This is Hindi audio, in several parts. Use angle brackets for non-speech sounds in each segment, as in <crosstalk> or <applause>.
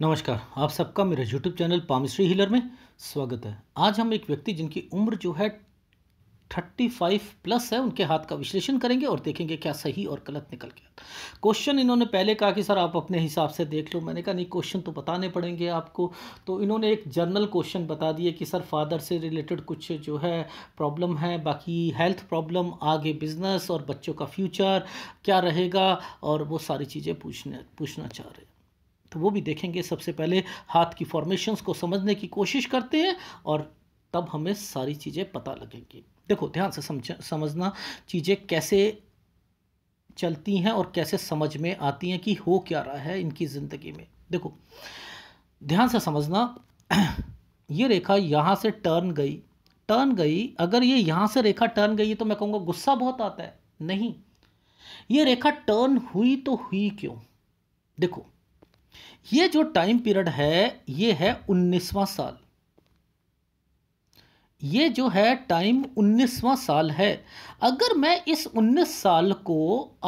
नमस्कार आप सबका मेरे यूट्यूब चैनल पामिश्री हीलर में स्वागत है आज हम एक व्यक्ति जिनकी उम्र जो है थर्टी फाइव प्लस है उनके हाथ का विश्लेषण करेंगे और देखेंगे क्या सही और गलत निकल गया क्वेश्चन इन्होंने पहले कहा कि सर आप अपने हिसाब से देख लो मैंने कहा नहीं क्वेश्चन तो बताने पड़ेंगे आपको तो इन्होंने एक जनरल क्वेश्चन बता दिए कि सर फादर से रिलेटेड कुछ जो है प्रॉब्लम है बाकी हेल्थ प्रॉब्लम आगे बिजनेस और बच्चों का फ्यूचर क्या रहेगा और वो सारी चीज़ें पूछने पूछना चाह रहे हैं तो वो भी देखेंगे सबसे पहले हाथ की फॉर्मेशंस को समझने की कोशिश करते हैं और तब हमें सारी चीज़ें पता लगेंगी देखो ध्यान से समझ समझना चीज़ें कैसे चलती हैं और कैसे समझ में आती हैं कि हो क्या रहा है इनकी ज़िंदगी में देखो ध्यान से समझना <clears throat> ये रेखा यहाँ से टर्न गई टर्न गई अगर ये यहाँ से रेखा टर्न गई तो मैं कहूँगा गुस्सा बहुत आता है नहीं ये रेखा टर्न हुई तो हुई क्यों देखो ये जो टाइम पीरियड है ये है उन्नीसवां साल ये जो है टाइम उन्नीसवां साल है अगर मैं इस उन्नीस साल को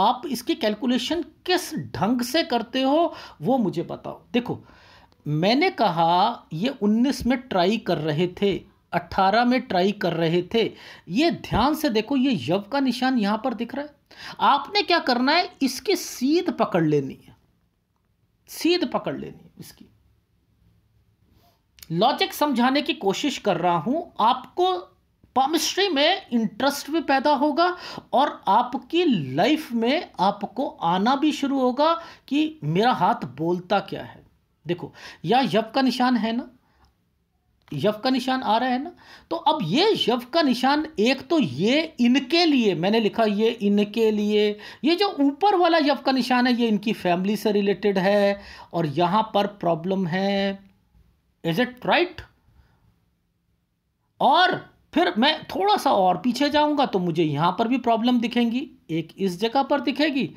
आप इसकी कैलकुलेशन किस ढंग से करते हो वो मुझे बताओ देखो मैंने कहा ये उन्नीस में ट्राई कर रहे थे अट्ठारह में ट्राई कर रहे थे ये ध्यान से देखो ये यव का निशान यहाँ पर दिख रहा है आपने क्या करना है इसकी सीध पकड़ लेनी है सीध पकड़ लेनी इसकी लॉजिक समझाने की कोशिश कर रहा हूं आपको पामिस्ट्री में इंटरेस्ट भी पैदा होगा और आपकी लाइफ में आपको आना भी शुरू होगा कि मेरा हाथ बोलता क्या है देखो या यब का निशान है ना यव का निशान आ रहा है ना तो अब ये यव का निशान एक तो ये इनके लिए मैंने लिखा ये इनके लिए ये जो ऊपर वाला यव का निशान है ये इनकी फैमिली से रिलेटेड है और यहां पर प्रॉब्लम है इज इट राइट और फिर मैं थोड़ा सा और पीछे जाऊंगा तो मुझे यहां पर भी प्रॉब्लम दिखेंगी एक इस जगह पर दिखेगी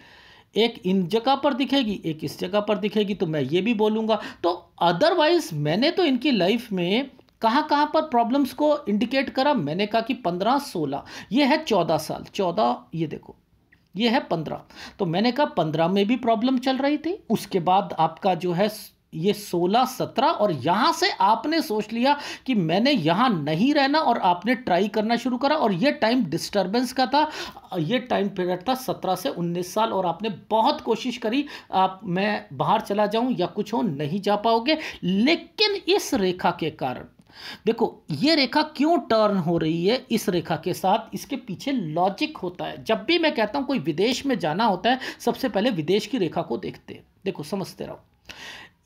एक इन जगह पर दिखेगी एक इस जगह पर दिखेगी तो मैं ये भी बोलूँगा तो अदरवाइज़ मैंने तो इनकी लाइफ में कहाँ कहाँ पर प्रॉब्लम्स को इंडिकेट करा मैंने कहा कि पंद्रह सोलह ये है चौदह साल चौदह ये देखो ये है पंद्रह तो मैंने कहा पंद्रह में भी प्रॉब्लम चल रही थी उसके बाद आपका जो है ये सोलह सत्रह और यहाँ से आपने सोच लिया कि मैंने यहाँ नहीं रहना और आपने ट्राई करना शुरू करा और ये टाइम डिस्टरबेंस का था ये टाइम पीरियड था सत्रह से उन्नीस साल और आपने बहुत कोशिश करी आप मैं बाहर चला जाऊँ या कुछ हो नहीं जा पाओगे लेकिन इस रेखा के कारण देखो ये रेखा क्यों टर्न हो रही है इस रेखा के साथ इसके पीछे लॉजिक होता है जब भी मैं कहता हूं कोई विदेश में जाना होता है सबसे पहले विदेश की रेखा को देखते हैं देखो समझते रहो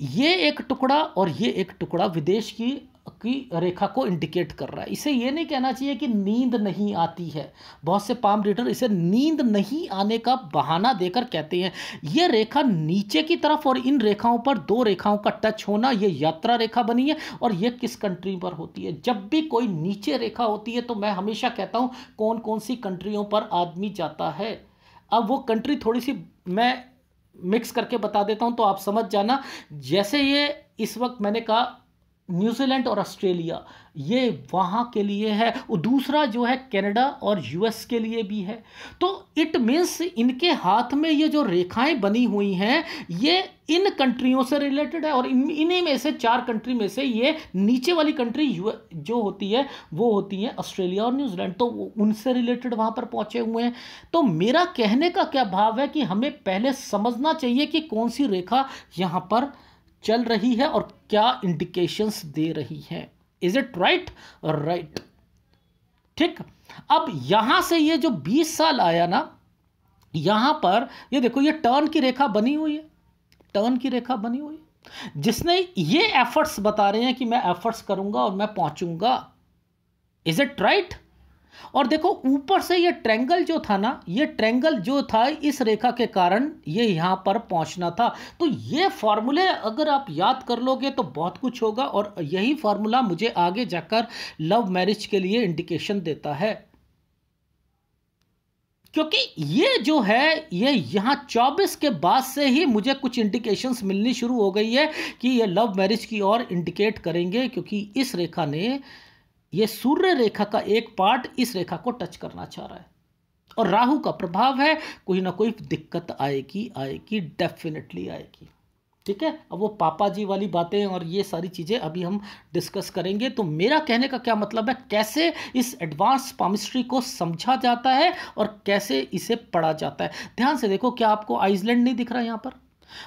ये एक टुकड़ा और ये एक टुकड़ा विदेश की की रेखा को इंडिकेट कर रहा है इसे ये नहीं कहना चाहिए कि नींद नहीं आती है बहुत से पाम रीडर इसे नींद नहीं आने का बहाना देकर कहते हैं ये रेखा नीचे की तरफ और इन रेखाओं पर दो रेखाओं का टच होना ये यात्रा रेखा बनी है और ये किस कंट्री पर होती है जब भी कोई नीचे रेखा होती है तो मैं हमेशा कहता हूँ कौन कौन सी कंट्रियों पर आदमी जाता है अब वो कंट्री थोड़ी सी मैं मिक्स करके बता देता हूँ तो आप समझ जाना जैसे ये इस वक्त मैंने कहा न्यूजीलैंड और ऑस्ट्रेलिया ये वहाँ के लिए है और दूसरा जो है कनाडा और यूएस के लिए भी है तो इट मीन्स इनके हाथ में ये जो रेखाएं बनी हुई हैं ये इन कंट्रियों से रिलेटेड है और इन इन्हीं में से चार कंट्री में से ये नीचे वाली कंट्री जो होती है वो होती है ऑस्ट्रेलिया और न्यूजीलैंड तो उनसे रिलेटेड वहाँ पर पहुँचे हुए हैं तो मेरा कहने का क्या भाव है कि हमें पहले समझना चाहिए कि कौन सी रेखा यहाँ पर चल रही है और क्या इंडिकेशंस दे रही है इज इट राइट राइट ठीक अब यहां से ये जो 20 साल आया ना यहां पर ये देखो ये टर्न की रेखा बनी हुई है टर्न की रेखा बनी हुई है जिसने ये एफर्ट्स बता रहे हैं कि मैं एफर्ट्स करूंगा और मैं पहुंचूंगा इज इट राइट और देखो ऊपर से ये ट्रेंगल जो था ना ये ट्रेंगल जो था इस रेखा के कारण ये यहाँ पर पहुँचना था तो ये फार्मूले अगर आप याद कर लोगे तो बहुत कुछ होगा और यही फार्मूला मुझे आगे जाकर लव मैरिज के लिए इंडिकेशन देता है क्योंकि ये जो है ये यहाँ चौबीस के बाद से ही मुझे कुछ इंडिकेशंस मिलनी शुरू हो गई है कि ये लव मैरिज की ओर इंडिकेट करेंगे क्योंकि इस रेखा ने ये सूर्य रेखा का एक पार्ट इस रेखा को टच करना चाह रहा है और राहु का प्रभाव है कोई ना कोई दिक्कत आएगी आएगी डेफिनेटली आएगी ठीक है अब वो पापा जी वाली बातें और ये सारी चीज़ें अभी हम डिस्कस करेंगे तो मेरा कहने का क्या मतलब है कैसे इस एडवांस पामिस्ट्री को समझा जाता है और कैसे इसे पढ़ा जाता है ध्यान से देखो क्या आपको आइसलैंड नहीं दिख रहा है यहाँ पर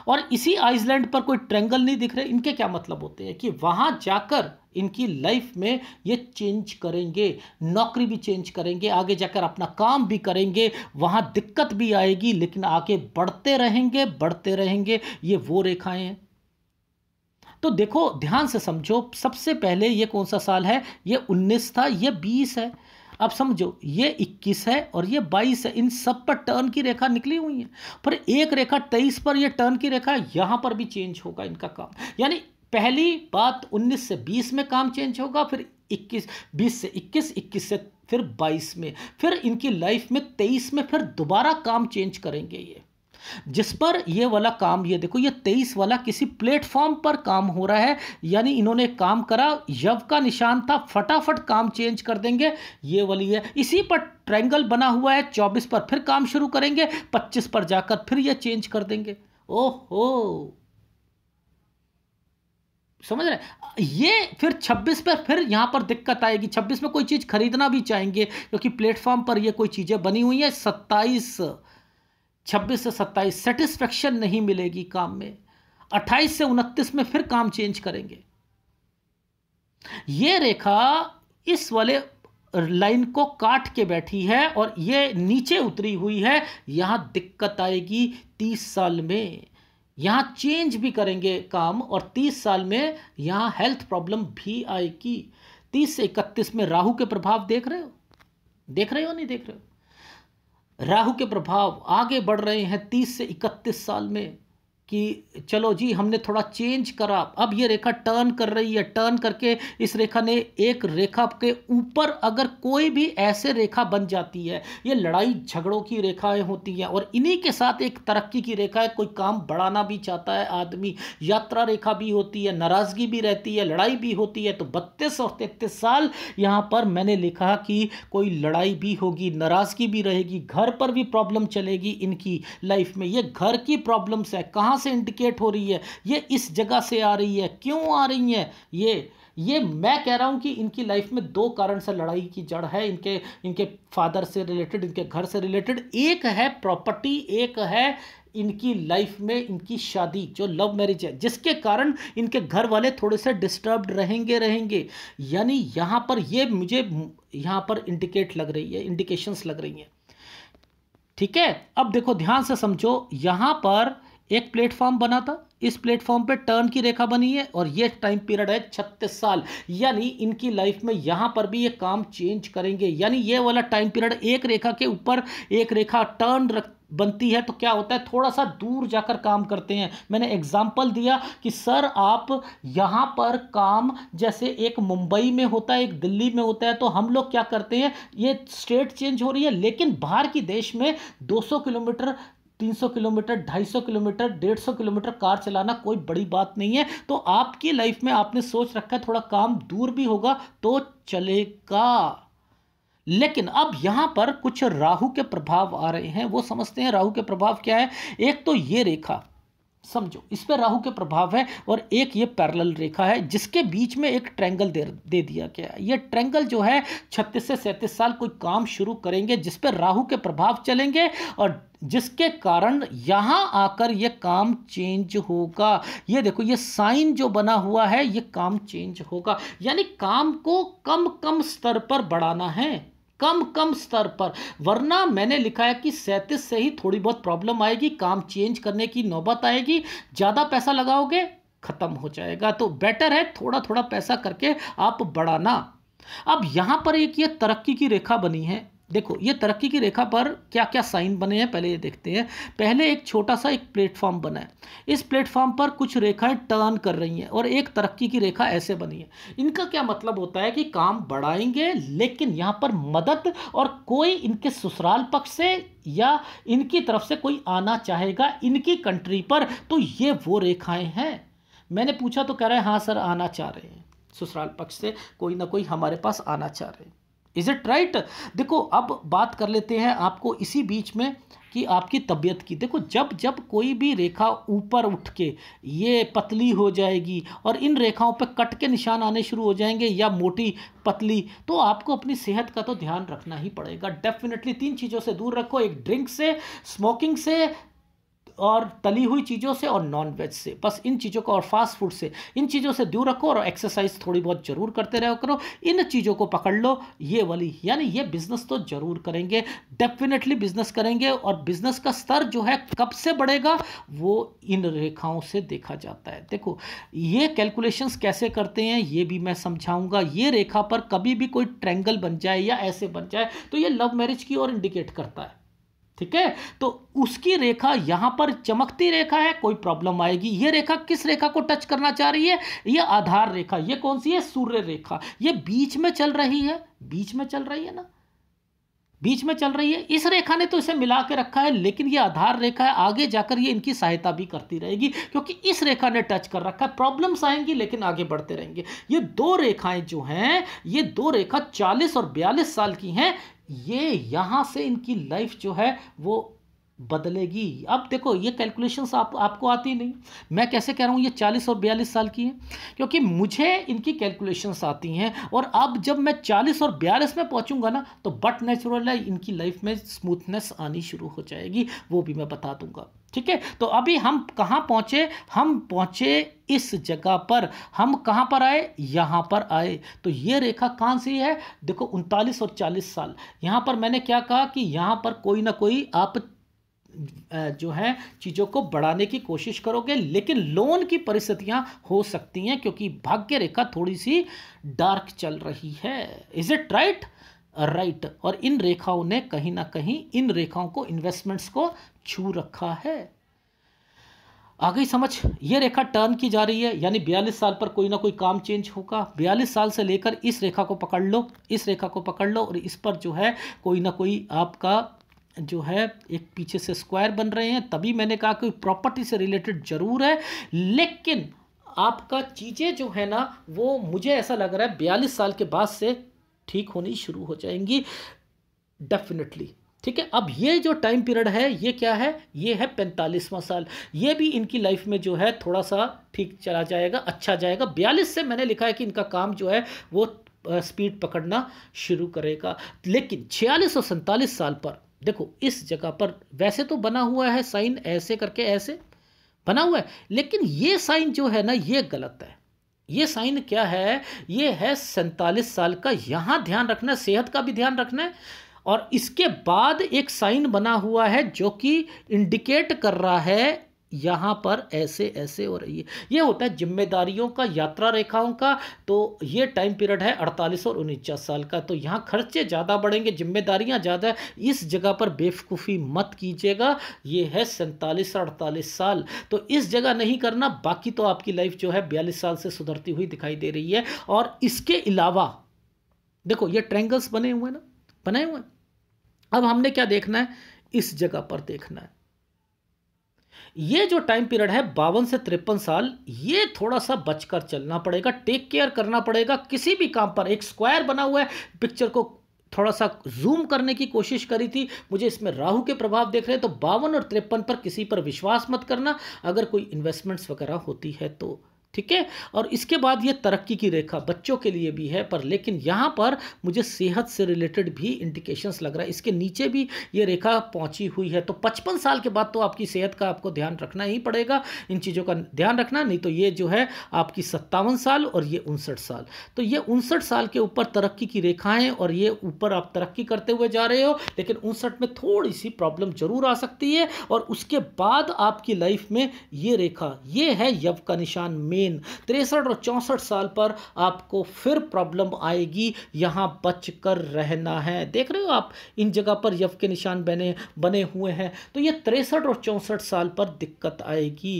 और इसी आइसलैंड पर कोई ट्रेंगल नहीं दिख रहे इनके क्या मतलब होते हैं कि वहाँ जाकर इनकी लाइफ में ये चेंज करेंगे नौकरी भी चेंज करेंगे आगे जाकर अपना काम भी करेंगे वहाँ दिक्कत भी आएगी लेकिन आगे बढ़ते रहेंगे बढ़ते रहेंगे ये वो रेखाएं हैं तो देखो ध्यान से समझो सबसे पहले ये कौन सा साल है ये 19 था ये 20 है अब समझो ये 21 है और ये 22 है इन सब पर टर्न की रेखा निकली हुई है पर एक रेखा 23 पर ये टर्न की रेखा यहाँ पर भी चेंज होगा इनका काम यानी पहली बात 19 से 20 में काम चेंज होगा फिर 21 20 से 21 21 से फिर 22 में फिर इनकी लाइफ में 23 में फिर दोबारा काम चेंज करेंगे ये जिस पर ये वाला काम ये देखो ये तेईस वाला किसी प्लेटफॉर्म पर काम हो रहा है यानी इन्होंने काम करा यव का निशान था फटाफट काम चेंज कर देंगे ये वाली है इसी पर ट्रैंगल बना हुआ है चौबीस पर फिर काम शुरू करेंगे पच्चीस पर जाकर फिर ये चेंज कर देंगे ओहो समझ रहे ये फिर 26 पर फिर यहाँ पर दिक्कत आएगी 26 में कोई चीज़ खरीदना भी चाहेंगे क्योंकि प्लेटफॉर्म पर ये कोई चीज़ें बनी हुई हैं 26 से 27 सेटिस्फेक्शन नहीं मिलेगी काम में 28 से 29 में फिर काम चेंज करेंगे ये रेखा इस वाले लाइन को काट के बैठी है और ये नीचे उतरी हुई है यहां दिक्कत आएगी 30 साल में यहां चेंज भी करेंगे काम और 30 साल में यहां हेल्थ प्रॉब्लम भी आएगी 30 से 31 में राहु के प्रभाव देख रहे हो देख रहे हो नहीं देख रहे हो राहु के प्रभाव आगे बढ़ रहे हैं तीस से इकतीस साल में कि चलो जी हमने थोड़ा चेंज करा अब ये रेखा टर्न कर रही है टर्न करके इस रेखा ने एक रेखा के ऊपर अगर कोई भी ऐसे रेखा बन जाती है ये लड़ाई झगड़ों की रेखाएं होती हैं और इन्हीं के साथ एक तरक्की की रेखा है कोई काम बढ़ाना भी चाहता है आदमी यात्रा रेखा भी होती है नाराज़गी भी रहती है लड़ाई भी होती है तो बत्तीस और तैतीस साल यहाँ पर मैंने लिखा कि कोई लड़ाई भी होगी नाराज़गी भी रहेगी घर पर भी प्रॉब्लम चलेगी इनकी लाइफ में ये घर की प्रॉब्लम्स है कहाँ से इंडिकेट हो रही है ये इस जगह से आ रही है क्यों आ रही है ये ये मैं कह रहा हूँ कि इनकी लाइफ में दो कारण से लड़ाई की जड़ है इनके इनके फादर से रिलेटेड इनके घर से रिलेटेड एक है प्रॉपर्टी एक है इनकी लाइफ में इनकी शादी जो लव मैरिज है जिसके कारण इनके घर वाले थोड़े से डिस्टर्ब रहेंगे रहेंगे यानी यहाँ पर ये मुझे यहाँ पर इंडिकेट लग रही है इंडिकेशंस लग रही हैं ठीक है अब देखो ध्यान से समझो यहाँ पर एक प्लेटफॉर्म बना था इस प्लेटफॉर्म पे टर्न की रेखा बनी है और ये टाइम पीरियड है छत्तीस साल यानी इनकी लाइफ में यहाँ पर भी ये काम चेंज करेंगे यानी ये वाला टाइम पीरियड एक रेखा के ऊपर एक रेखा टर्न रख बनती है तो क्या होता है थोड़ा सा दूर जाकर काम करते हैं मैंने एग्जाम्पल दिया कि सर आप यहाँ पर काम जैसे एक मुंबई में होता है एक दिल्ली में होता है तो हम लोग क्या करते हैं ये स्टेट चेंज हो रही है लेकिन बाहर की देश में 200 kilometre 300 kilometre 250 kilometre 150 kilometre car चलाना कोई बड़ी बात नहीं है तो आपकी लाइफ में आपने सोच रखा है थोड़ा काम दूर भी होगा तो चलेगा लेकिन अब यहां पर कुछ राहु के प्रभाव आ रहे हैं वो समझते हैं राहु के प्रभाव क्या है एक तो ये रेखा समझो इस पर राहु के प्रभाव है और एक ये पैरेलल रेखा है जिसके बीच में एक ट्रैंगल दे दे दिया गया है ये ट्रैंगल जो है छत्तीस से सैंतीस साल कोई काम शुरू करेंगे जिस पर राहु के प्रभाव चलेंगे और जिसके कारण यहाँ आकर ये काम चेंज होगा ये देखो ये साइन जो बना हुआ है ये काम चेंज होगा यानी काम को कम कम स्तर पर बढ़ाना है कम कम स्तर पर वरना मैंने लिखा है कि सैंतीस से ही थोड़ी बहुत प्रॉब्लम आएगी काम चेंज करने की नौबत आएगी ज़्यादा पैसा लगाओगे ख़त्म हो जाएगा तो बेटर है थोड़ा थोड़ा पैसा करके आप बढ़ाना अब यहाँ पर एक ये तरक्की की रेखा बनी है देखो ये तरक्की की रेखा पर क्या क्या साइन बने हैं पहले ये देखते हैं पहले एक छोटा सा एक प्लेटफॉर्म बना है इस प्लेटफॉर्म पर कुछ रेखाएं टर्न कर रही हैं और एक तरक्की की रेखा ऐसे बनी है इनका क्या मतलब होता है कि काम बढ़ाएंगे लेकिन यहाँ पर मदद और कोई इनके ससुराल पक्ष से या इनकी तरफ से कोई आना चाहेगा इनकी कंट्री पर तो ये वो रेखाएँ हैं मैंने पूछा तो कह रहे हैं हाँ सर आना चाह रहे हैं ससुराल पक्ष से कोई ना कोई हमारे पास आना चाह रहे हैं इज़ इट राइट देखो अब बात कर लेते हैं आपको इसी बीच में कि आपकी तबीयत की देखो जब जब कोई भी रेखा ऊपर उठ के ये पतली हो जाएगी और इन रेखाओं पर कट के निशान आने शुरू हो जाएंगे या मोटी पतली तो आपको अपनी सेहत का तो ध्यान रखना ही पड़ेगा डेफिनेटली तीन चीज़ों से दूर रखो एक ड्रिंक से स्मोकिंग से और तली हुई चीज़ों से और नॉन वेज से बस इन चीज़ों को और फास्ट फूड से इन चीज़ों से दूर रखो और एक्सरसाइज थोड़ी बहुत ज़रूर करते रहो करो इन चीज़ों को पकड़ लो ये वाली यानी ये बिज़नेस तो ज़रूर करेंगे डेफिनेटली बिज़नेस करेंगे और बिज़नेस का स्तर जो है कब से बढ़ेगा वो इन रेखाओं से देखा जाता है देखो ये कैलकुलेशंस कैसे करते हैं ये भी मैं समझाऊंगा ये रेखा पर कभी भी कोई ट्रैंगल बन जाए या ऐसे बन जाए तो ये लव मैरिज की ओर इंडिकेट करता है ठीक है तो उसकी रेखा यहां पर चमकती रेखा है कोई प्रॉब्लम आएगी ये रेखा किस रेखा को टच करना चाह रही है ये आधार रेखा ये कौन सी है सूर्य रेखा ये बीच में चल रही है बीच में चल रही है ना बीच में चल रही है इस रेखा ने तो इसे मिला के रखा है लेकिन ये आधार रेखा है आगे जाकर ये इनकी सहायता भी करती रहेगी क्योंकि इस रेखा ने टच कर रखा है प्रॉब्लम्स आएंगी लेकिन आगे बढ़ते रहेंगे ये दो रेखाएं जो हैं ये दो रेखा 40 और 42 साल की हैं ये यहाँ से इनकी लाइफ जो है वो बदलेगी अब देखो ये कैलकुलेशंस आप आपको आती नहीं मैं कैसे कह रहा हूँ ये 40 और 42 साल की है क्योंकि मुझे इनकी कैलकुलेशंस आती हैं और अब जब मैं 40 और 42 में पहुँचूंगा ना तो बट नेचुरल है इनकी लाइफ में स्मूथनेस आनी शुरू हो जाएगी वो भी मैं बता दूंगा ठीक है तो अभी हम कहाँ पहुँचे हम पहुँचे इस जगह पर हम कहाँ पर आए यहाँ पर आए तो ये रेखा कहाँ सी है देखो उनतालीस और चालीस साल यहाँ पर मैंने क्या कहा कि यहाँ पर कोई ना कोई आप जो है चीज़ों को बढ़ाने की कोशिश करोगे लेकिन लोन की परिस्थितियां हो सकती हैं क्योंकि भाग्य रेखा थोड़ी सी डार्क चल रही है इज इट राइट राइट और इन रेखाओं ने कहीं ना कहीं इन रेखाओं को इन्वेस्टमेंट्स को छू रखा है आ गई समझ ये रेखा टर्न की जा रही है यानी बयालीस साल पर कोई ना कोई काम चेंज होगा बयालीस साल से लेकर इस रेखा को पकड़ लो इस रेखा को पकड़ लो और इस पर जो है कोई ना कोई आपका जो है एक पीछे से स्क्वायर बन रहे हैं तभी मैंने कहा कि प्रॉपर्टी से रिलेटेड जरूर है लेकिन आपका चीज़ें जो है ना वो मुझे ऐसा लग रहा है बयालीस साल के बाद से ठीक होनी शुरू हो जाएंगी डेफिनेटली ठीक है अब ये जो टाइम पीरियड है ये क्या है ये है पैंतालीसवां साल ये भी इनकी लाइफ में जो है थोड़ा सा ठीक चला जाएगा अच्छा जाएगा बयालीस से मैंने लिखा है कि इनका काम जो है वो स्पीड पकड़ना शुरू करेगा लेकिन छियालीस और सैंतालीस साल पर देखो इस जगह पर वैसे तो बना हुआ है साइन ऐसे करके ऐसे बना हुआ है लेकिन ये साइन जो है ना ये गलत है ये साइन क्या है ये है सैंतालीस साल का यहां ध्यान रखना है सेहत का भी ध्यान रखना है और इसके बाद एक साइन बना हुआ है जो कि इंडिकेट कर रहा है यहाँ पर ऐसे ऐसे और ये ये होता है जिम्मेदारियों का यात्रा रेखाओं का तो ये टाइम पीरियड है अड़तालीस और उनचास साल का तो यहाँ खर्चे ज़्यादा बढ़ेंगे जिम्मेदारियाँ ज़्यादा इस जगह पर बेवकूफ़ी मत कीजिएगा ये है सैंतालीस और अड़तालीस साल तो इस जगह नहीं करना बाकी तो आपकी लाइफ जो है बयालीस साल से सुधरती हुई दिखाई दे रही है और इसके अलावा देखो ये ट्रैंगल्स बने हुए हैं ना बनाए हुए हैं अब हमने क्या देखना है इस जगह पर देखना है ये जो टाइम पीरियड है बावन से तिरपन साल ये थोड़ा सा बचकर चलना पड़ेगा टेक केयर करना पड़ेगा किसी भी काम पर एक स्क्वायर बना हुआ है पिक्चर को थोड़ा सा जूम करने की कोशिश करी थी मुझे इसमें राहु के प्रभाव देख रहे हैं तो बावन और तिरपन पर किसी पर विश्वास मत करना अगर कोई इन्वेस्टमेंट्स वगैरह होती है तो ठीक है और इसके बाद ये तरक्की की रेखा बच्चों के लिए भी है पर लेकिन यहाँ पर मुझे सेहत से रिलेटेड भी इंडिकेशंस लग रहा है इसके नीचे भी ये रेखा पहुँची हुई है तो पचपन साल के बाद तो आपकी सेहत का आपको ध्यान रखना ही पड़ेगा इन चीज़ों का ध्यान रखना नहीं तो ये जो है आपकी सत्तावन साल और ये उनसठ साल तो ये उनसठ साल के ऊपर तरक्की की रेखाएँ और ये ऊपर आप तरक्की करते हुए जा रहे हो लेकिन उनसठ में थोड़ी सी प्रॉब्लम ज़रूर आ सकती है और उसके बाद आपकी लाइफ में ये रेखा ये है यव का निशान मे मेन तिरसठ और चौंसठ साल पर आपको फिर प्रॉब्लम आएगी यहाँ बच कर रहना है देख रहे हो आप इन जगह पर यफ के निशान बने बने हुए हैं तो ये तिरसठ और चौंसठ साल पर दिक्कत आएगी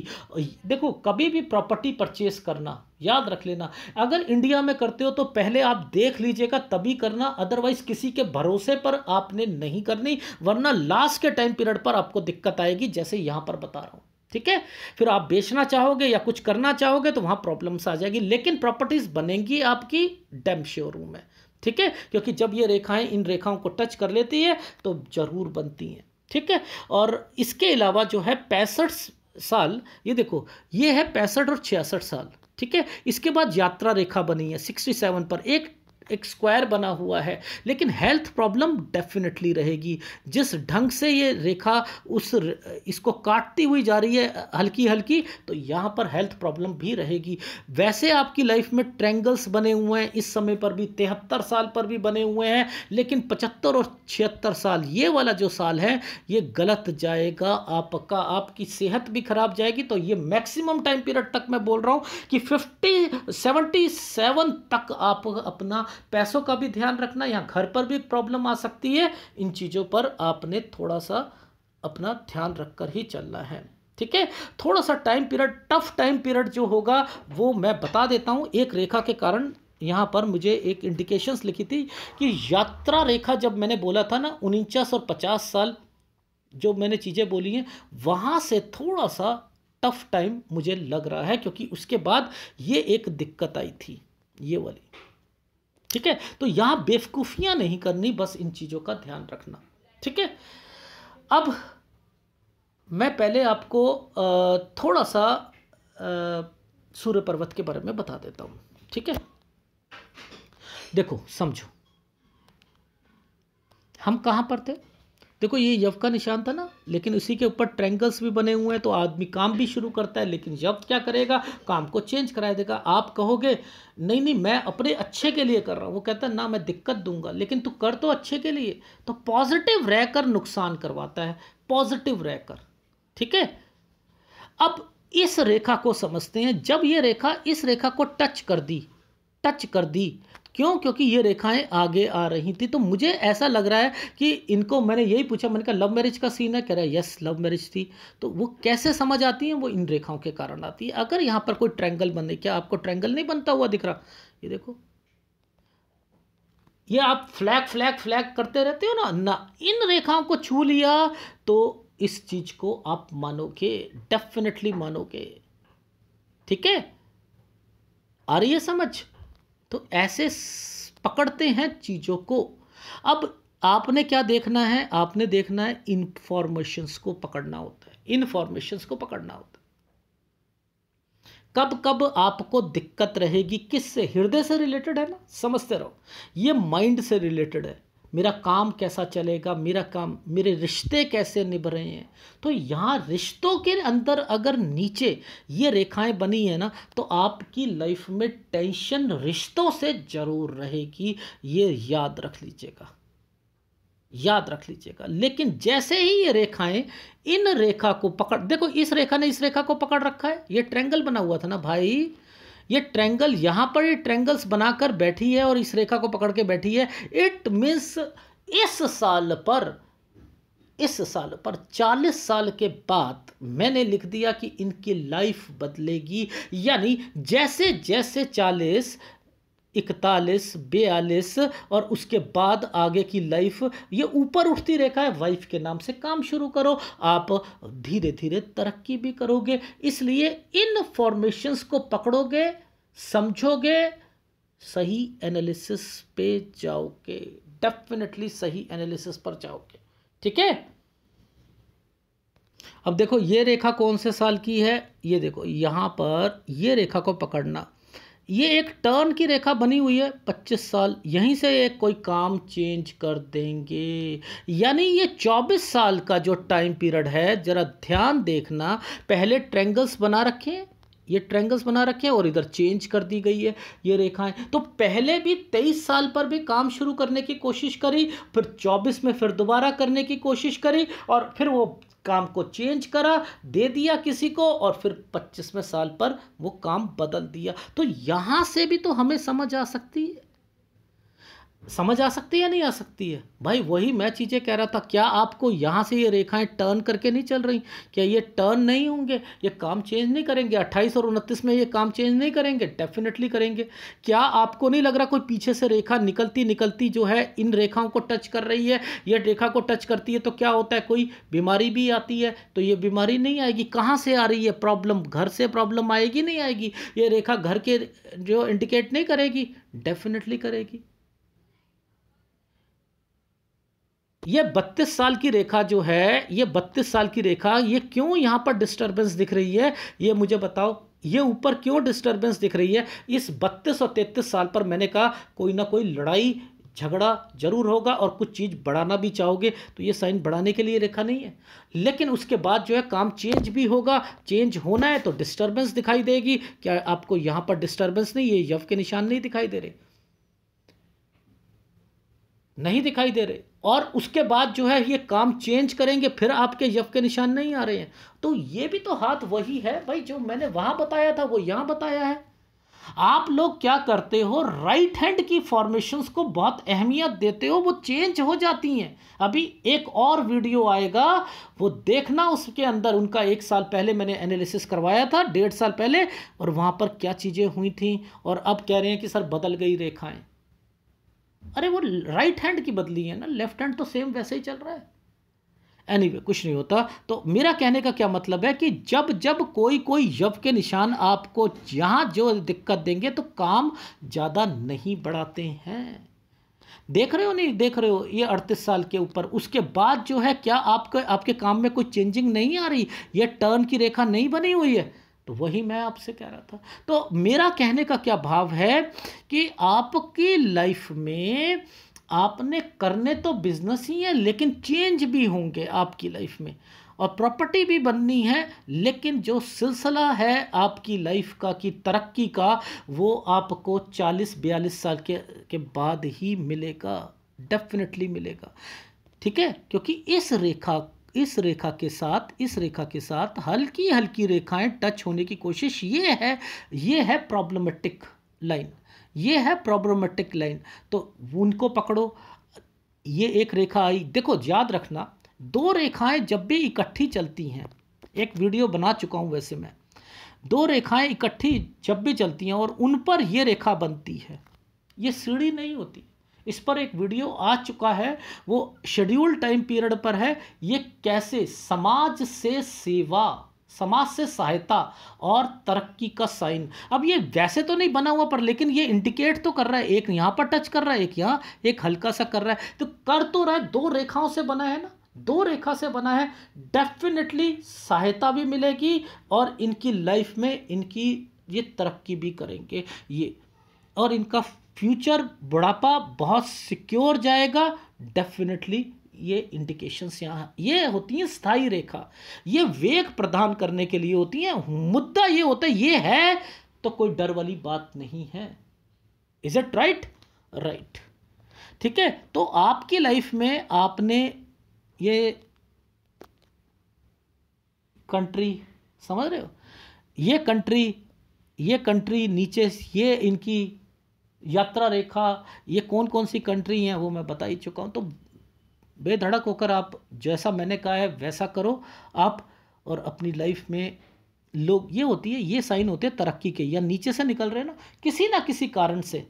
देखो कभी भी प्रॉपर्टी परचेस करना याद रख लेना अगर इंडिया में करते हो तो पहले आप देख लीजिएगा तभी करना अदरवाइज किसी के भरोसे पर आपने नहीं करनी वरना लास्ट के टाइम पीरियड पर आपको दिक्कत आएगी जैसे यहां पर बता रहा हूं ठीक है फिर आप बेचना चाहोगे या कुछ करना चाहोगे तो वहाँ प्रॉब्लम्स आ जाएगी लेकिन प्रॉपर्टीज बनेंगी आपकी डैम शोरूम में ठीक है क्योंकि जब ये रेखाएं इन रेखाओं को टच कर लेती है तो ज़रूर बनती हैं ठीक है और इसके अलावा जो है पैंसठ साल ये देखो ये है पैंसठ और छियासठ साल ठीक है इसके बाद यात्रा रेखा बनी है सिक्सटी सेवन पर एक एक स्क्वायर बना हुआ है लेकिन हेल्थ प्रॉब्लम डेफिनेटली रहेगी जिस ढंग से ये रेखा उस इसको काटती हुई जा रही है हल्की हल्की तो यहाँ पर हेल्थ प्रॉब्लम भी रहेगी वैसे आपकी लाइफ में ट्रैंगल्स बने हुए हैं इस समय पर भी तिहत्तर साल पर भी बने हुए हैं लेकिन पचहत्तर और छिहत्तर साल ये वाला जो साल है ये गलत जाएगा आपका आपकी सेहत भी खराब जाएगी तो ये मैक्सिमम टाइम पीरियड तक मैं बोल रहा हूँ कि फिफ्टी सेवेंटी सेवन तक आप अपना पैसों का भी ध्यान रखना यहाँ घर पर भी प्रॉब्लम आ सकती है इन चीज़ों पर आपने थोड़ा सा अपना ध्यान रखकर ही चलना है ठीक है थोड़ा सा time period tough time period जो होगा वो मैं बता देता हूँ एक रेखा के कारण यहाँ पर मुझे एक इंडिकेशंस लिखी थी कि यात्रा रेखा जब मैंने बोला था ना उनचास और पचास साल जो मैंने चीज़ें बोली हैं वहाँ से थोड़ा सा टफ टाइम मुझे लग रहा है क्योंकि उसके बाद ये एक दिक्कत आई थी ये वाली ठीक है तो यहाँ बेवकूफ़ियाँ नहीं करनी बस इन चीज़ों का ध्यान रखना ठीक है अब मैं पहले आपको थोड़ा सा सूर्य पर्वत के बारे में बता देता हूँ ठीक है देखो समझो हम कहाँ पर थे देखो ये यव का निशान था ना लेकिन उसी के ऊपर ट्रैंगल्स भी बने हुए हैं तो आदमी काम भी शुरू करता है लेकिन यव क्या करेगा काम को चेंज करा देगा आप कहोगे नहीं नहीं मैं अपने अच्छे के लिए कर रहा हूँ वो कहता है ना मैं दिक्कत दूंगा लेकिन तू कर तो अच्छे के लिए तो पॉजिटिव रहकर नुकसान करवाता है पॉजिटिव रहकर ठीक है अब इस रेखा को समझते हैं जब ये रेखा इस रेखा को टच कर दी टच कर दी क्यों क्योंकि ये रेखाएं आगे आ रही थी तो मुझे ऐसा लग रहा है कि इनको मैंने यही पूछा मैंने कहा लव मैरिज का सीन है कह रहा है यस लव मैरिज थी तो वो कैसे समझ आती है वो इन रेखाओं के कारण आती है अगर यहाँ पर कोई ट्रैंगल बने क्या आपको ट्रैंगल नहीं बनता हुआ दिख रहा ये देखो ये आप फ्लैग फ्लैग फ्लैग करते रहते हो ना ना इन रेखाओं को छू लिया तो इस चीज़ को आप मानोगे डेफिनेटली मानोगे ठीक है आ रही है समझ तो ऐसे पकड़ते हैं चीज़ों को अब आपने क्या देखना है आपने देखना है इन्फॉर्मेशंस को पकड़ना होता है इन्फॉर्मेशंस को पकड़ना होता है कब कब आपको दिक्कत रहेगी किस से हृदय से रिलेटेड है ना समझते रहो ये माइंड से रिलेटेड है मेरा काम कैसा चलेगा मेरा काम मेरे रिश्ते कैसे निभ रहे हैं तो यहाँ रिश्तों के अंदर अगर नीचे ये रेखाएं बनी है ना तो आपकी लाइफ में टेंशन रिश्तों से ज़रूर रहेगी ये याद रख लीजिएगा याद रख लीजिएगा लेकिन जैसे ही ये रेखाएं इन रेखा को पकड़ देखो इस रेखा ने इस रेखा को पकड़ रखा है ये ट्रेंगल बना हुआ था ना भाई ये ट्रेंगल यहाँ पर ये ट्रेंगल्स बनाकर बैठी है और इस रेखा को पकड़ के बैठी है इट मीन्स इस साल पर इस साल पर 40 साल के बाद मैंने लिख दिया कि इनकी लाइफ बदलेगी यानी जैसे जैसे इकतालीस बयालीस और उसके बाद आगे की लाइफ ये ऊपर उठती रेखा है वाइफ के नाम से काम शुरू करो आप धीरे धीरे तरक्की भी करोगे इसलिए इन फॉर्मेशंस को पकड़ोगे समझोगे सही एनालिसिस पे जाओगे डेफिनेटली सही एनालिसिस पर जाओगे ठीक है अब देखो ये रेखा कौन से साल की है ये देखो यहां पर ये रेखा को पकड़ना ये एक टर्न की रेखा बनी हुई है 25 साल यहीं से एक कोई काम चेंज कर देंगे यानी ये 24 साल का जो टाइम पीरियड है ज़रा ध्यान देखना पहले ट्रेंगल्स बना रखें ये ट्रेंगल्स बना रखे हैं और इधर चेंज कर दी गई है ये रेखाएं तो पहले भी तेईस साल पर भी काम शुरू करने की कोशिश करी फिर चौबीस में फिर दोबारा करने की कोशिश करी और फिर वो काम को चेंज करा दे दिया किसी को और फिर पच्चीसवें साल पर वो काम बदल दिया तो यहाँ से भी तो हमें समझ आ सकती है समझ आ सकती है या नहीं आ सकती है भाई वही मैं चीज़ें कह रहा था क्या आपको यहाँ से ये रेखाएं टर्न करके नहीं चल रही क्या ये टर्न नहीं होंगे ये काम चेंज नहीं करेंगे अट्ठाईस और उनतीस में ये काम चेंज नहीं करेंगे डेफिनेटली करेंगे क्या आपको नहीं लग रहा कोई पीछे से रेखा निकलती निकलती जो है इन रेखाओं को टच कर रही है ये रेखा को टच करती है तो क्या होता है कोई बीमारी भी आती है तो ये बीमारी नहीं आएगी कहाँ से आ रही है प्रॉब्लम घर से प्रॉब्लम आएगी नहीं आएगी ये रेखा घर के जो इंडिकेट नहीं करेगी डेफिनेटली करेगी ये बत्तीस साल की रेखा जो है ये बत्तीस साल की रेखा ये क्यों यहाँ पर डिस्टर्बेंस दिख रही है ये मुझे बताओ ये ऊपर क्यों डिस्टर्बेंस दिख रही है इस बत्तीस और तैतीस साल पर मैंने कहा कोई ना कोई लड़ाई झगड़ा जरूर होगा और कुछ चीज़ बढ़ाना भी चाहोगे तो ये साइन बढ़ाने के लिए रेखा नहीं है लेकिन उसके बाद जो है काम चेंज भी होगा चेंज होना है तो डिस्टर्बेंस दिखाई देगी क्या आपको यहाँ पर डिस्टर्बेंस नहीं ये यव के निशान नहीं दिखाई दे रहे नहीं दिखाई दे रहे और उसके बाद जो है ये काम चेंज करेंगे फिर आपके यफ के निशान नहीं आ रहे हैं तो ये भी तो हाथ वही है भाई जो मैंने वहाँ बताया था वो यहाँ बताया है आप लोग क्या करते हो राइट हैंड की फॉर्मेशंस को बहुत अहमियत देते हो वो चेंज हो जाती हैं अभी एक और वीडियो आएगा वो देखना उसके अंदर उनका एक साल पहले मैंने एनालिसिस करवाया था डेढ़ साल पहले और वहाँ पर क्या चीज़ें हुई थी और अब कह रहे हैं कि सर बदल गई रेखाएं अरे वो राइट हैंड की बदली है ना लेफ्ट हैंड तो सेम वैसे ही चल रहा है एनी anyway, कुछ नहीं होता तो मेरा कहने का क्या मतलब है कि जब जब कोई कोई यव के निशान आपको जहाँ जो दिक्कत देंगे तो काम ज़्यादा नहीं बढ़ाते हैं देख रहे हो नहीं देख रहे हो ये अड़तीस साल के ऊपर उसके बाद जो है क्या आपके आपके काम में कोई चेंजिंग नहीं आ रही ये टर्न की रेखा नहीं बनी हुई है तो वही मैं आपसे कह रहा था तो मेरा कहने का क्या भाव है कि आपकी लाइफ में आपने करने तो बिजनेस ही हैं लेकिन चेंज भी होंगे आपकी लाइफ में और प्रॉपर्टी भी बननी है लेकिन जो सिलसिला है आपकी लाइफ का कि तरक्की का वो आपको 40-42 साल के के बाद ही मिलेगा डेफिनेटली मिलेगा ठीक है क्योंकि इस रेखा इस रेखा के साथ इस रेखा के साथ हल्की हल्की रेखाएं टच होने की कोशिश ये है ये है प्रॉब्लमेटिक लाइन ये है प्रॉब्लमेटिक लाइन तो उनको पकड़ो ये एक रेखा आई देखो याद रखना दो रेखाएं जब भी इकट्ठी चलती हैं एक वीडियो बना चुका हूँ वैसे मैं दो रेखाएं इकट्ठी जब भी चलती हैं और उन पर ये रेखा बनती है ये सीढ़ी नहीं होती इस पर एक वीडियो आ चुका है वो शेड्यूल टाइम पीरियड पर है ये कैसे समाज से सेवा समाज से सहायता और तरक्की का साइन अब ये वैसे तो नहीं बना हुआ पर लेकिन ये इंडिकेट तो कर रहा है एक यहाँ पर टच कर रहा है एक यहाँ एक हल्का सा कर रहा है तो कर तो रहा है दो रेखाओं से बना है ना दो रेखा से बना है डेफिनेटली सहायता भी मिलेगी और इनकी लाइफ में इनकी ये तरक्की भी करेंगे ये और इनका फ्यूचर बुढ़ापा बहुत सिक्योर जाएगा डेफिनेटली ये इंडिकेशंस यहाँ ये होती हैं स्थायी रेखा ये वेग प्रदान करने के लिए होती हैं मुद्दा ये होता है ये है तो कोई डर वाली बात नहीं है इज इट राइट राइट ठीक है तो आपकी लाइफ में आपने ये कंट्री समझ रहे हो ये कंट्री ये कंट्री नीचे ये इनकी यात्रा रेखा ये कौन कौन सी कंट्री हैं वो मैं बता ही चुका हूँ तो बेधड़क होकर आप जैसा मैंने कहा है वैसा करो आप और अपनी लाइफ में लोग ये होती है ये साइन होते हैं तरक्की के या नीचे से निकल रहे ना किसी ना किसी कारण से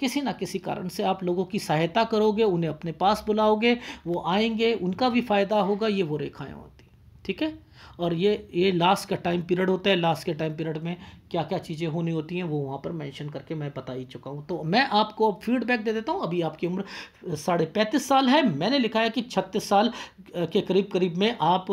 किसी ना किसी कारण से आप लोगों की सहायता करोगे उन्हें अपने पास बुलाओगे वो आएंगे उनका भी फ़ायदा होगा ये वो रेखाएं होती ठीक है और ये ये लास्ट का टाइम पीरियड होता है लास्ट के टाइम पीरियड में क्या क्या चीज़ें होनी होती हैं वो वहाँ पर मेंशन करके मैं बता ही चुका हूँ तो मैं आपको फीडबैक दे देता हूँ अभी आपकी उम्र साढ़े पैंतीस साल है मैंने लिखा है कि छत्तीस साल के करीब करीब में आप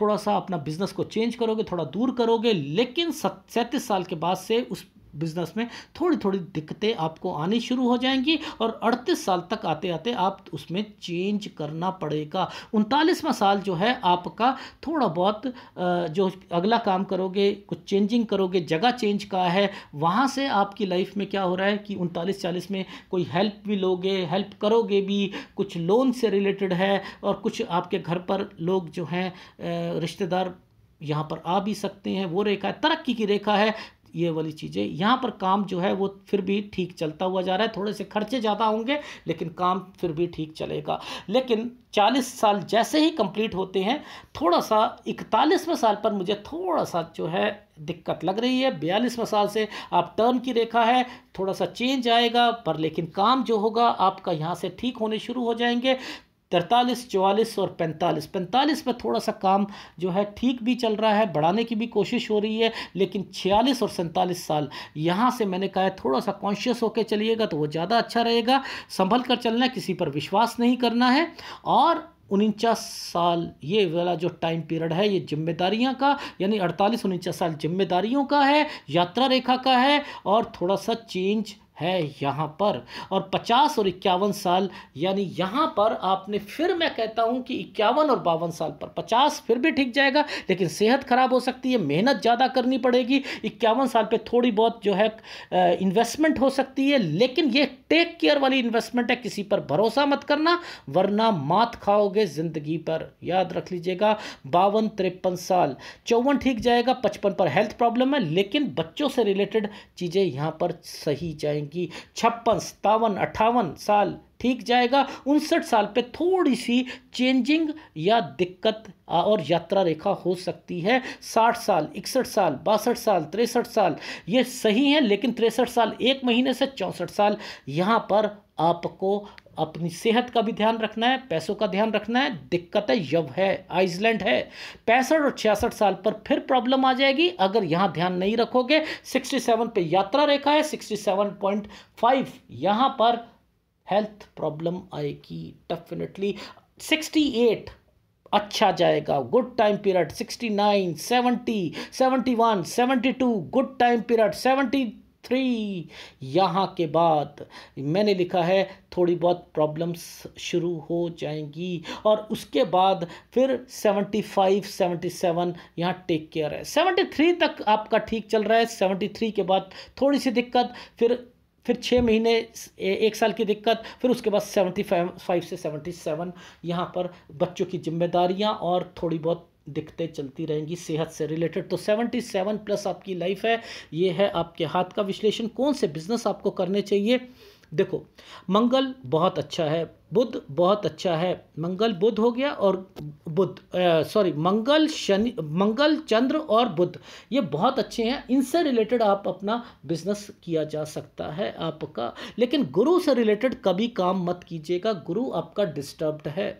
थोड़ा सा अपना बिजनेस को चेंज करोगे थोड़ा दूर करोगे लेकिन सैंतीस साल के बाद से उस बिजनेस में थोड़ी थोड़ी दिक्कतें आपको आनी शुरू हो जाएंगी और अड़तीस साल तक आते आते आप उसमें चेंज करना पड़ेगा उनतालीसवां साल जो है आपका थोड़ा बहुत जो अगला काम करोगे कुछ चेंजिंग करोगे जगह चेंज का है वहाँ से आपकी लाइफ में क्या हो रहा है कि उनतालीस चालीस में कोई हेल्प भी लोगे हेल्प करोगे भी कुछ लोन से रिलेटेड है और कुछ आपके घर पर लोग जो हैं रिश्तेदार यहाँ पर आ भी सकते हैं वो रेखा है तरक्की की रेखा है ये वाली चीज़ें यहाँ पर काम जो है वो फिर भी ठीक चलता हुआ जा रहा है थोड़े से खर्चे ज़्यादा होंगे लेकिन काम फिर भी ठीक चलेगा लेकिन चालीस साल जैसे ही कंप्लीट होते हैं थोड़ा सा इकतालीसवें साल पर मुझे थोड़ा सा जो है दिक्कत लग रही है बयालीसवें साल से आप टर्न की रेखा है थोड़ा सा चेंज आएगा पर लेकिन काम जो होगा आपका यहाँ से ठीक होने शुरू हो जाएंगे तिरतालीस चवालीस और पैंतालीस पैंतालीस पर थोड़ा सा काम जो है ठीक भी चल रहा है बढ़ाने की भी कोशिश हो रही है लेकिन छियालीस और सैंतालीस साल यहाँ से मैंने कहा है थोड़ा सा कॉन्शियस होकर चलिएगा तो वो ज़्यादा अच्छा रहेगा संभल कर चलना किसी पर विश्वास नहीं करना है और उनचास साल ये वाला जो टाइम पीरियड है ये ज़िम्मेदारियाँ का यानी अड़तालीस उनचास साल जिम्मेदारियों का है यात्रा रेखा का है और थोड़ा सा चेंज है यहाँ पर और पचास और इक्यावन साल यानी यहाँ पर आपने फिर मैं कहता हूँ कि इक्यावन और बावन साल पर पचास फिर भी ठीक जाएगा लेकिन सेहत ख़राब हो सकती है मेहनत ज़्यादा करनी पड़ेगी इक्यावन साल पर थोड़ी बहुत जो है इन्वेस्टमेंट हो सकती है लेकिन ये टेक केयर वाली इन्वेस्टमेंट है किसी पर भरोसा मत करना वरना मात खाओगे ज़िंदगी पर याद रख लीजिएगा बावन तिरपन साल चौवन ठीक जाएगा पचपन पर हेल्थ प्रॉब्लम है लेकिन बच्चों से रिलेटेड चीज़ें यहाँ पर सही जाएंगी छप्पन सतावन अट्ठावन साल ठीक जाएगा उनसठ साल पे थोड़ी सी चेंजिंग या दिक्कत और यात्रा रेखा हो सकती है साठ साल इकसठ साल बासठ साल तिरसठ साल ये सही है लेकिन तिरसठ साल एक महीने से चौंसठ साल यहाँ पर आपको अपनी सेहत का भी ध्यान रखना है पैसों का ध्यान रखना है दिक्कत है यव है आइसलैंड है पैंसठ और छियासठ साल पर फिर प्रॉब्लम आ जाएगी अगर यहाँ ध्यान नहीं रखोगे 67 पे यात्रा रेखा है 67.5 यहाँ पर हेल्थ प्रॉब्लम आएगी डेफिनेटली 68 अच्छा जाएगा good time period 69 70 71 72 good time period three यहाँ के बाद मैंने लिखा है थोड़ी बहुत प्रॉब्लम्स शुरू हो जाएंगी और उसके बाद फिर सेवेंटी फाइव सेवेंटी सेवन यहाँ टेक केयर है सेवेंटी थ्री तक आपका ठीक चल रहा है सेवेंटी थ्री के बाद थोड़ी सी दिक्कत फिर फिर छः महीने एक साल की दिक्कत फिर उसके बाद सेवेंटी फाइव से सेवेंटी सेवन यहाँ पर बच्चों की जिम्मेदारियाँ और थोड़ी बहुत दिक्कतें चलती रहेंगी सेहत से रिलेटेड तो सेवन प्लस आपकी लाइफ है ये है आपके हाथ का विश्लेषण कौन से बिजनेस आपको करने चाहिए देखो मंगल बहुत अच्छा है बुध बहुत अच्छा है मंगल बुध हो गया और बुध सॉरी मंगल शनि मंगल चंद्र और बुध ये बहुत अच्छे हैं इनसे रिलेटेड आप अपना बिजनेस किया जा सकता है आपका लेकिन गुरु से रिलेटेड कभी काम मत कीजिएगा गुरु आपका डिस्टर्ब्ड है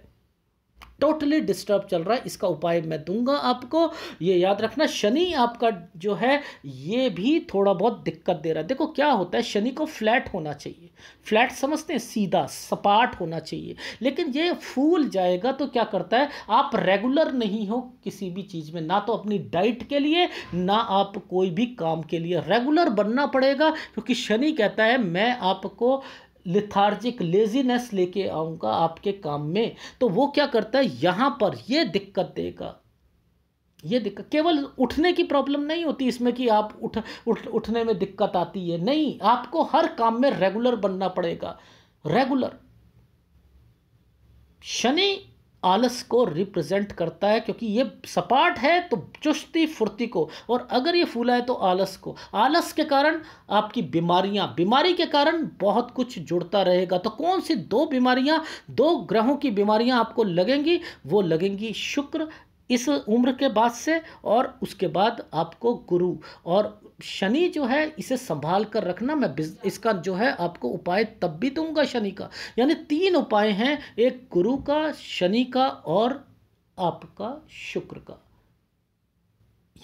टोटली डिस्टर्ब चल रहा है इसका उपाय मैं दूंगा आपको ये याद रखना शनि आपका जो है ये भी थोड़ा बहुत दिक्कत दे रहा है देखो क्या होता है शनि को फ्लैट होना चाहिए फ्लैट समझते हैं सीधा सपाट होना चाहिए लेकिन ये फूल जाएगा तो क्या करता है आप रेगुलर नहीं हो किसी भी चीज़ में ना तो अपनी डाइट के लिए ना आप कोई भी काम के लिए रेगुलर बनना पड़ेगा क्योंकि शनि कहता है मैं आपको लिथार्जिक लेजीनेस लेके आऊंगा आपके काम में तो वो क्या करता है यहां पर ये दिक्कत देगा ये दिक्कत केवल उठने की प्रॉब्लम नहीं होती इसमें कि आप उठ, उठ उठने में दिक्कत आती है नहीं आपको हर काम में रेगुलर बनना पड़ेगा रेगुलर शनि आलस को रिप्रेजेंट करता है क्योंकि ये सपाट है तो चुस्ती फुर्ती को और अगर ये फूला है तो आलस को आलस के कारण आपकी बीमारियां बीमारी के कारण बहुत कुछ जुड़ता रहेगा तो कौन सी दो बीमारियां दो ग्रहों की बीमारियां आपको लगेंगी वो लगेंगी शुक्र इस उम्र के बाद से और उसके बाद आपको गुरु और शनि जो है इसे संभाल कर रखना मैं इसका जो है आपको उपाय तब भी दूंगा शनि का यानी तीन उपाय हैं एक गुरु का शनि का और आपका शुक्र का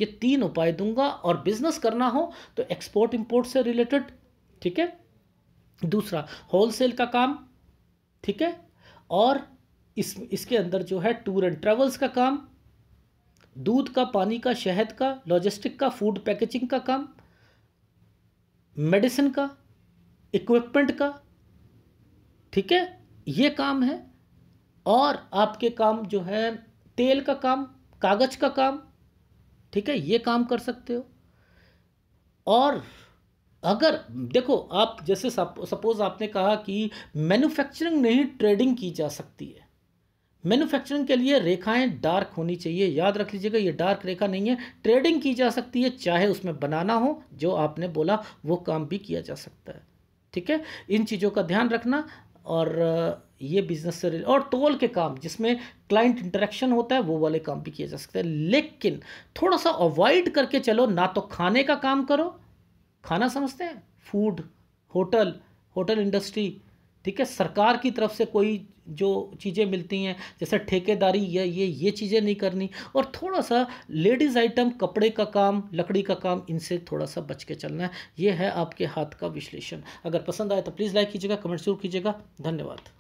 ये तीन उपाय दूंगा और बिजनेस करना हो तो एक्सपोर्ट इंपोर्ट से रिलेटेड ठीक है दूसरा होलसेल का काम ठीक है और इस इसके अंदर जो है टूर एंड ट्रेवल्स का काम दूध का पानी का शहद का लॉजिस्टिक का फूड पैकेजिंग का काम मेडिसिन का इक्विपमेंट का ठीक है ये काम है और आपके काम जो है तेल का काम कागज का काम ठीक है ये काम कर सकते हो और अगर देखो आप जैसे सपोज़ आपने कहा कि मैन्युफैक्चरिंग नहीं ट्रेडिंग की जा सकती है मैन्युफैक्चरिंग के लिए रेखाएं डार्क होनी चाहिए याद रख लीजिएगा ये डार्क रेखा नहीं है ट्रेडिंग की जा सकती है चाहे उसमें बनाना हो जो आपने बोला वो काम भी किया जा सकता है ठीक है इन चीज़ों का ध्यान रखना और ये बिजनेस से और तोल के काम जिसमें क्लाइंट इंटरेक्शन होता है वो वाले काम भी किया जा सकता है लेकिन थोड़ा सा अवॉइड करके चलो ना तो खाने का काम करो खाना समझते हैं फूड होटल होटल इंडस्ट्री ठीक है सरकार की तरफ से कोई जो चीज़ें मिलती हैं जैसे ठेकेदारी या ये ये चीज़ें नहीं करनी और थोड़ा सा लेडीज़ आइटम कपड़े का काम लकड़ी का काम इनसे थोड़ा सा बच के चलना है ये है आपके हाथ का विश्लेषण अगर पसंद आए तो प्लीज़ लाइक कीजिएगा कमेंट जरूर कीजिएगा धन्यवाद